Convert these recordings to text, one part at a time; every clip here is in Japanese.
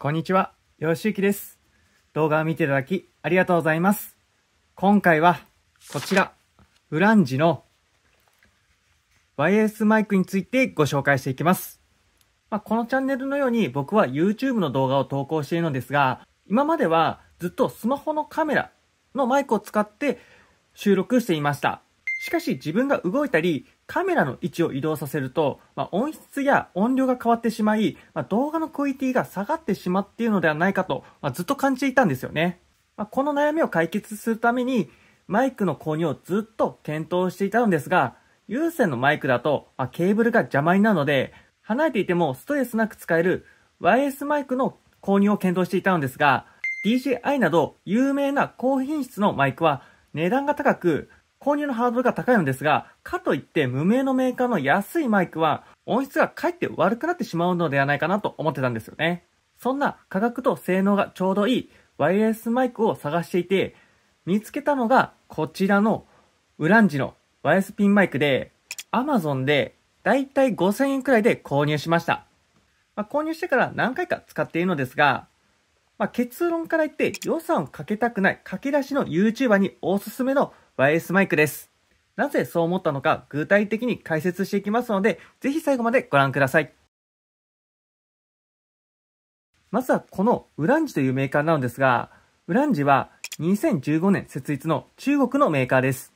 こんにちは、よしゆきです。動画を見ていただきありがとうございます。今回はこちら、ウランジのワイヤレスマイクについてご紹介していきます。まあ、このチャンネルのように僕は YouTube の動画を投稿しているのですが、今まではずっとスマホのカメラのマイクを使って収録していました。しかし自分が動いたりカメラの位置を移動させると、まあ、音質や音量が変わってしまい、まあ、動画のクオリティが下がってしまっているのではないかと、まあ、ずっと感じていたんですよね。まこの悩みを解決するために、マイクの購入をずっと検討していたのですが、有線のマイクだと、まケーブルが邪魔になるので、離れていてもストレスなく使える YS マイクの購入を検討していたのですが、DJI など有名な高品質のマイクは値段が高く、購入のハードルが高いのですが、かといって無名のメーカーの安いマイクは音質がかえって悪くなってしまうのではないかなと思ってたんですよね。そんな価格と性能がちょうどいいワイヤレスマイクを探していて、見つけたのがこちらのウランジのワイヤレスピンマイクで、Amazon でだいたい5000円くらいで購入しました。まあ、購入してから何回か使っているのですが、まあ、結論から言って予算をかけたくない書き出しの YouTuber におすすめの YS マイクです。なぜそう思ったのか具体的に解説していきますので、ぜひ最後までご覧ください。まずはこのウランジというメーカーなのですが、ウランジは2015年設立の中国のメーカーです。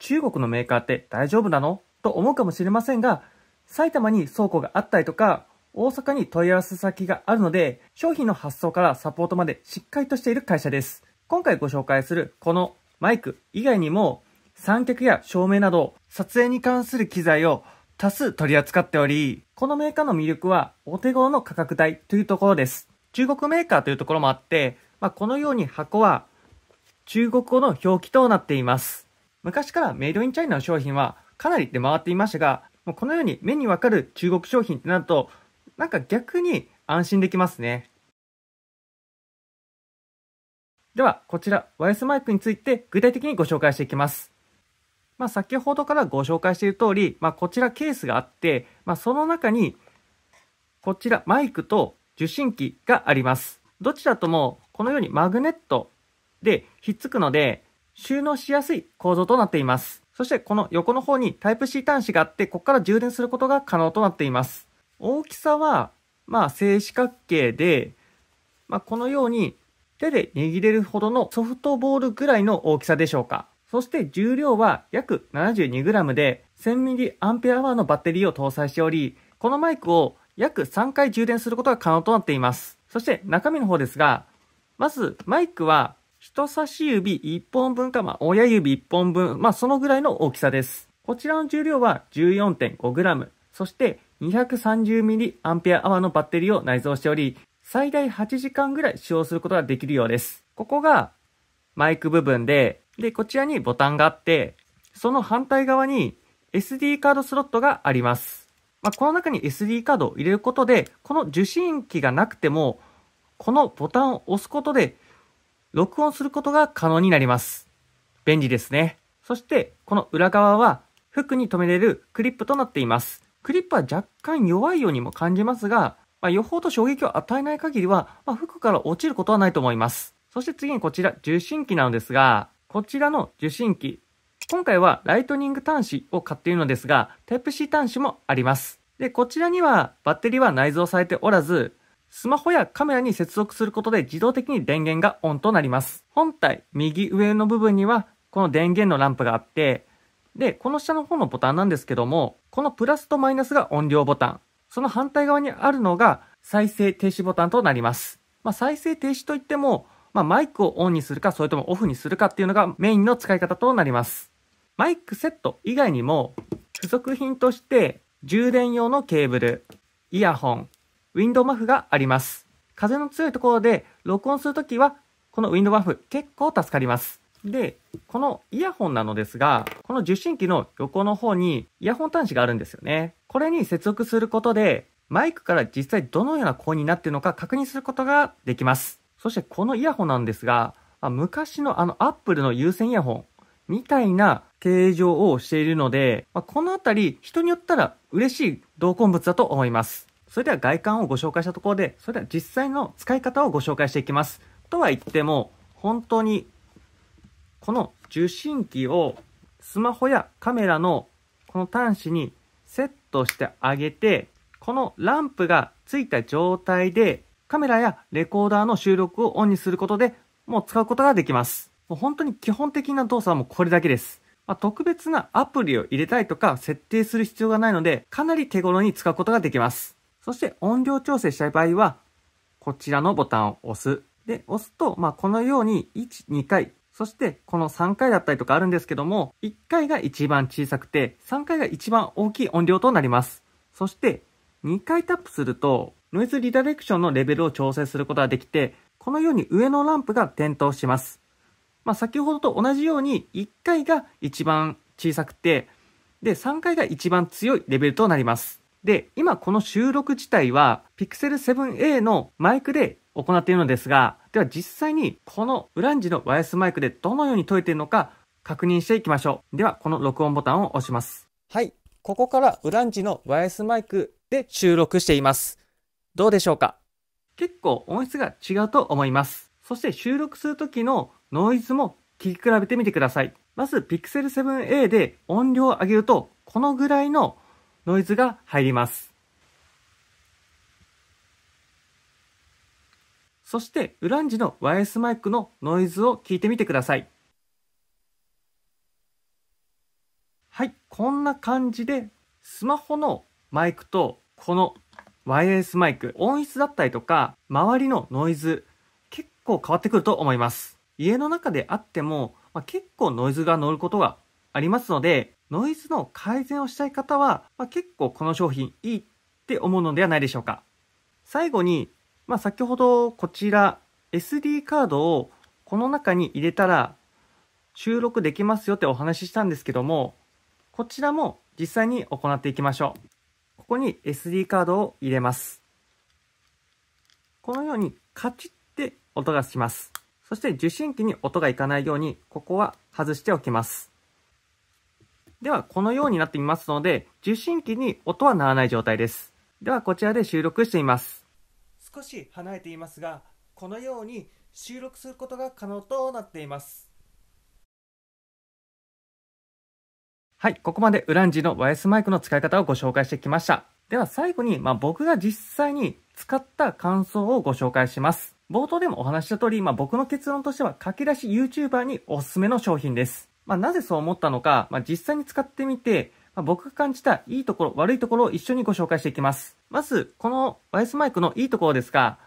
中国のメーカーって大丈夫なのと思うかもしれませんが、埼玉に倉庫があったりとか、大阪に問い合わせ先があるので、商品の発送からサポートまでしっかりとしている会社です。今回ご紹介するこのマイク以外にも三脚や照明など撮影に関する機材を多数取り扱っており、このメーカーの魅力はお手頃の価格帯というところです。中国メーカーというところもあって、まあ、このように箱は中国語の表記となっています。昔からメイドインチャイナの商品はかなり出回っていましたが、このように目にわかる中国商品ってなると、なんか逆に安心できますね。では、こちら、ワイヤスマイクについて具体的にご紹介していきます。まあ、先ほどからご紹介している通り、まあ、こちらケースがあって、まあ、その中に、こちらマイクと受信機があります。どちらとも、このようにマグネットでひっつくので、収納しやすい構造となっています。そしてこの横の方にタイプ c 端子があって、ここから充電することが可能となっています。大きさは、まあ、正四角形で、まあ、このように手で握れるほどのソフトボールぐらいの大きさでしょうか。そして重量は約 72g で 1000mAh のバッテリーを搭載しており、このマイクを約3回充電することが可能となっています。そして中身の方ですが、まずマイクは人差し指1本分か、まあ、親指1本分、まあ、そのぐらいの大きさです。こちらの重量は 14.5g、そして 230mAh のバッテリーを内蔵しており、最大8時間ぐらい使用することができるようです。ここがマイク部分で、で、こちらにボタンがあって、その反対側に SD カードスロットがあります。まあ、この中に SD カードを入れることで、この受信機がなくても、このボタンを押すことで、録音することが可能になります。便利ですね。そして、この裏側は、服に留めれるクリップとなっています。クリップは若干弱いようにも感じますが、まあ、予報と衝撃を与えない限りは、まあ、服から落ちることはないと思います。そして次にこちら、受信機なのですが、こちらの受信機、今回はライトニング端子を買っているのですが、Type-C 端子もあります。で、こちらにはバッテリーは内蔵されておらず、スマホやカメラに接続することで自動的に電源がオンとなります。本体、右上の部分には、この電源のランプがあって、で、この下の方のボタンなんですけども、このプラスとマイナスが音量ボタン。その反対側にあるのが再生停止ボタンとなります。まあ、再生停止といっても、まあ、マイクをオンにするか、それともオフにするかっていうのがメインの使い方となります。マイクセット以外にも、付属品として充電用のケーブル、イヤホン、ウィンドウマフがあります。風の強いところで録音するときは、このウィンドウマフ結構助かります。で、このイヤホンなのですが、この受信機の横の方にイヤホン端子があるんですよね。これに接続することで、マイクから実際どのような声になっているのか確認することができます。そしてこのイヤホンなんですが、昔のあのアップルの有線イヤホンみたいな形状をしているので、まあ、このあたり人によったら嬉しい同梱物だと思います。それでは外観をご紹介したところで、それでは実際の使い方をご紹介していきます。とは言っても、本当にこの受信機をスマホやカメラのこの端子にセットしてあげて、このランプがついた状態でカメラやレコーダーの収録をオンにすることでもう使うことができます。もう本当に基本的な動作はもうこれだけです。まあ、特別なアプリを入れたいとか設定する必要がないので、かなり手頃に使うことができます。そして音量調整したい場合は、こちらのボタンを押す。で、押すと、まあ、このように1、2回そして、この3回だったりとかあるんですけども、1回が一番小さくて、3回が一番大きい音量となります。そして、2回タップすると、ノイズリダイレクションのレベルを調整することができて、このように上のランプが点灯します。まあ、先ほどと同じように、1回が一番小さくて、で、3回が一番強いレベルとなります。で、今この収録自体は、Pixel 7a のマイクで行っているのですが、では実際にこのウランジのワイヤスマイクでどのように解いているのか確認していきましょう。では、この録音ボタンを押します。はい。ここからウランジのワイヤスマイクで収録しています。どうでしょうか結構音質が違うと思います。そして収録するときのノイズも聞き比べてみてください。まず Pixel 7a で音量を上げるとこのぐらいのノイズが入ります。そしてウランジの YS マイクのノイズを聞いてみてください。はい、こんな感じでスマホのマイクとこの YS マイク、音質だったりとか周りのノイズ結構変わってくると思います。家の中であっても、まあ、結構ノイズが乗ることがありますのでノイズの改善をしたい方は、まあ、結構この商品いいって思うのではないでしょうか。最後にまあ、先ほどこちら SD カードをこの中に入れたら収録できますよってお話ししたんですけども、こちらも実際に行っていきましょう。ここに SD カードを入れます。このようにカチッって音がします。そして受信機に音がいかないように、ここは外しておきます。では、このようになってみますので、受信機に音は鳴らない状態です。では、こちらで収録しています。少し離れていますがこのように収録することが可能となっていますはいここまでウランジのワイヤスマイクの使い方をご紹介してきましたでは最後に、まあ、僕が実際に使った感想をご紹介します冒頭でもお話した通り、まあ、僕の結論としては書き出し YouTuber におすすめの商品ですまあ、なぜそう思ったのか、まあ、実際に使ってみてまあ、僕が感じたいいところ、悪いところを一緒にご紹介していきます。まず、このワイスマイクのいいところですが、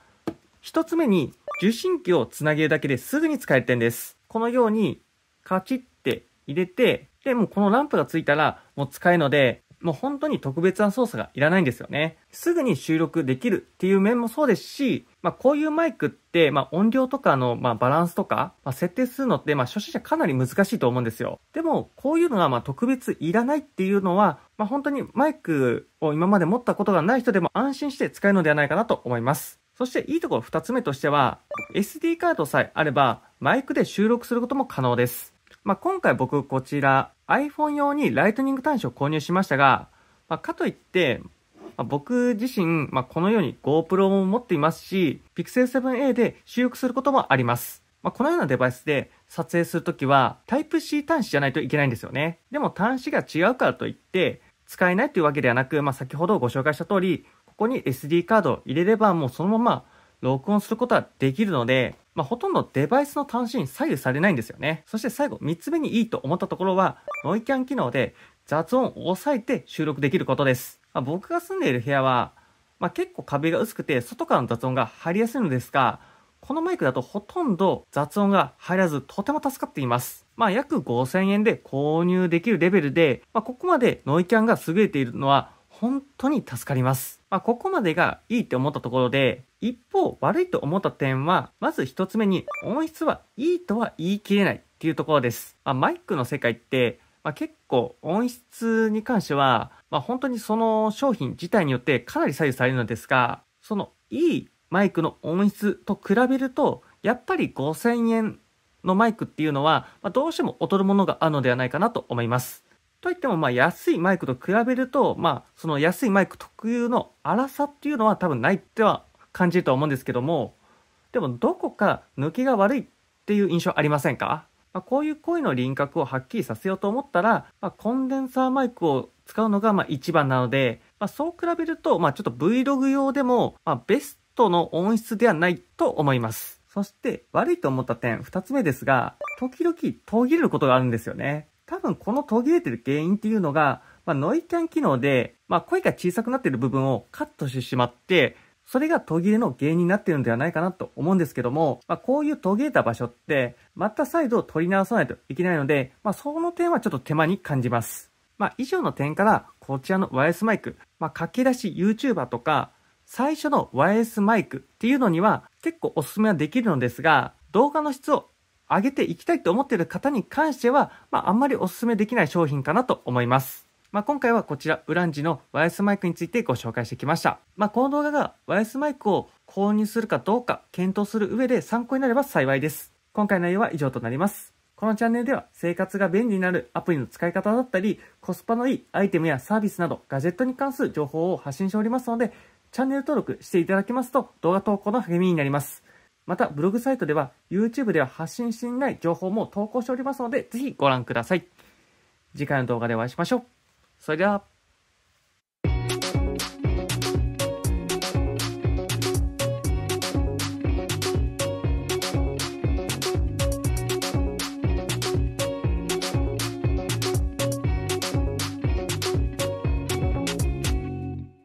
一つ目に受信機をつなげるだけですぐに使える点です。このようにカチッって入れて、で、もうこのランプがついたらもう使えるので、もう本当に特別な操作がいらないんですよね。すぐに収録できるっていう面もそうですし、まあこういうマイクって、まあ音量とかの、まあバランスとか、まあ設定するのって、まあ初心者かなり難しいと思うんですよ。でも、こういうのが、まあ特別いらないっていうのは、まあ本当にマイクを今まで持ったことがない人でも安心して使えるのではないかなと思います。そしていいところ2つ目としては、SD カードさえあれば、マイクで収録することも可能です。まあ、今回僕こちら iPhone 用にライトニング端子を購入しましたが、まあ、かといって、まあ、僕自身、まあ、このように GoPro も持っていますし、Pixel 7a で収録することもあります。まあ、このようなデバイスで撮影するときは Type-C 端子じゃないといけないんですよね。でも端子が違うからといって使えないというわけではなく、まあ、先ほどご紹介した通り、ここに SD カードを入れればもうそのまま録音することはできるので、まあ、ほとんどデバイスの端子に左右されないんですよね。そして最後、3つ目にいいと思ったところは、ノイキャン機能で雑音を抑えて収録できることです。まあ、僕が住んでいる部屋は、まあ、結構壁が薄くて外からの雑音が入りやすいのですが、このマイクだとほとんど雑音が入らずとても助かっています。まあ約5000円で購入できるレベルで、まあ、ここまでノイキャンが優れているのは本当に助かります。まあ、ここまでがいいって思ったところで、一方、悪いと思った点は、まず一つ目に、音質はいいとは言い切れないっていうところです。まあ、マイクの世界って、まあ、結構音質に関しては、まあ、本当にその商品自体によってかなり左右されるのですが、そのいいマイクの音質と比べると、やっぱり5000円のマイクっていうのは、まあ、どうしても劣るものがあるのではないかなと思います。といっても、まあ、安いマイクと比べると、まあ、その安いマイク特有の粗さっていうのは多分ないっては感じると思うんですけども、でもどこか抜けが悪いっていう印象ありませんか、まあ、こういう声の輪郭をはっきりさせようと思ったら、まあ、コンデンサーマイクを使うのがまあ一番なので、まあ、そう比べると、まあ、ちょっと Vlog 用でも、まあ、ベストの音質ではないと思います。そして悪いと思った点2つ目ですが、時々途切れることがあるんですよね。多分この途切れてる原因っていうのが、まあ、ノイキャン機能で、まあ、声が小さくなっている部分をカットしてしまって、それが途切れの原因になってるんではないかなと思うんですけども、まあ、こういう途切れた場所って、また再度取り直さないといけないので、まあ、その点はちょっと手間に感じます。まあ、以上の点から、こちらのワイ y スマイク、まあ、駆け出し YouTuber とか、最初のワイ y スマイクっていうのには結構おすすめはできるのですが、動画の質を上げていきたいと思っている方に関しては、まあ、あんまりおすすめできない商品かなと思います。まあ、今回はこちら、ウランジのワイヤスマイクについてご紹介してきました。まあ、この動画がワイヤスマイクを購入するかどうか検討する上で参考になれば幸いです。今回の内容は以上となります。このチャンネルでは生活が便利になるアプリの使い方だったり、コスパのいいアイテムやサービスなど、ガジェットに関する情報を発信しておりますので、チャンネル登録していただけますと動画投稿の励みになります。また、ブログサイトでは YouTube では発信していない情報も投稿しておりますので、ぜひご覧ください。次回の動画でお会いしましょう。それでは。